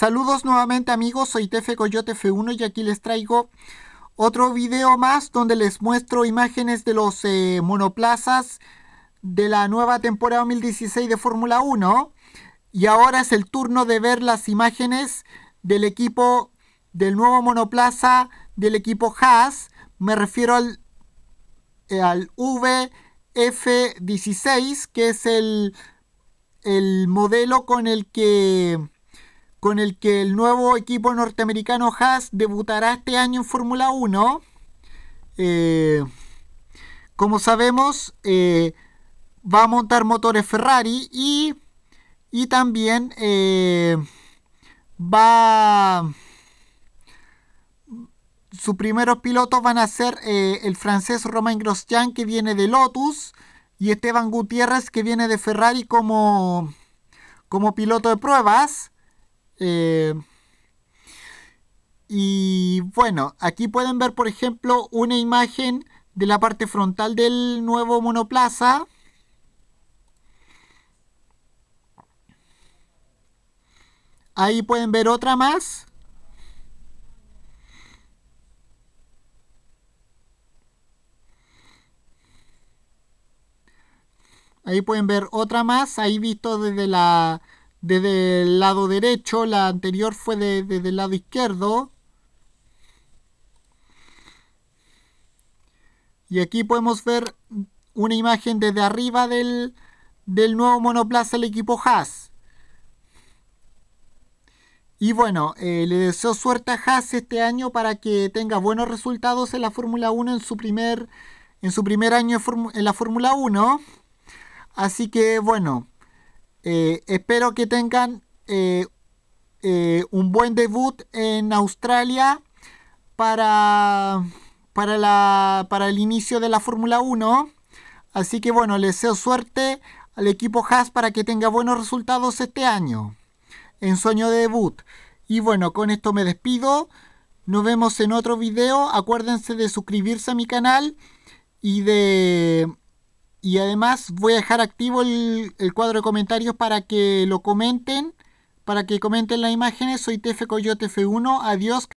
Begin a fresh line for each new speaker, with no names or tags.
Saludos nuevamente amigos, soy Tefe Coyote F1 y aquí les traigo otro video más donde les muestro imágenes de los eh, monoplazas de la nueva temporada 2016 de Fórmula 1. Y ahora es el turno de ver las imágenes del equipo del nuevo monoplaza del equipo Haas. Me refiero al, eh, al VF16, que es el, el modelo con el que con el que el nuevo equipo norteamericano Haas debutará este año en Fórmula 1. Eh, como sabemos, eh, va a montar motores Ferrari y, también eh, va... Sus primeros pilotos van a ser el francés Romain Grosjean que viene de Lotus y Esteban Gutiérrez que viene de Ferrari como, como piloto de pruebas. Eh, y bueno, aquí pueden ver, por ejemplo, una imagen de la parte frontal del nuevo monoplaza. Ahí pueden ver otra más. Ahí pueden ver otra más, ahí visto desde la desde el lado derecho, la anterior fue de, desde el lado izquierdo. Y aquí podemos ver una imagen desde arriba del, del nuevo monoplaza del equipo Haas. Y bueno, eh, le deseo suerte a Haas este año para que tenga buenos resultados en la Fórmula 1 en su primer, en su primer año en la Fórmula 1. Así que bueno, eh, espero que tengan eh, eh, un buen debut en Australia para, para, para el inicio de la Fórmula 1. Así que bueno, les deseo suerte al equipo Haas para que tenga buenos resultados este año en sueño de debut. Y bueno, con esto me despido. Nos vemos en otro video. Acuérdense de suscribirse a mi canal y de y además voy a dejar activo el, cuadro de comentarios para que lo comenten, para que comenten las imágenes. Soy TF Coyote F1. Adiós.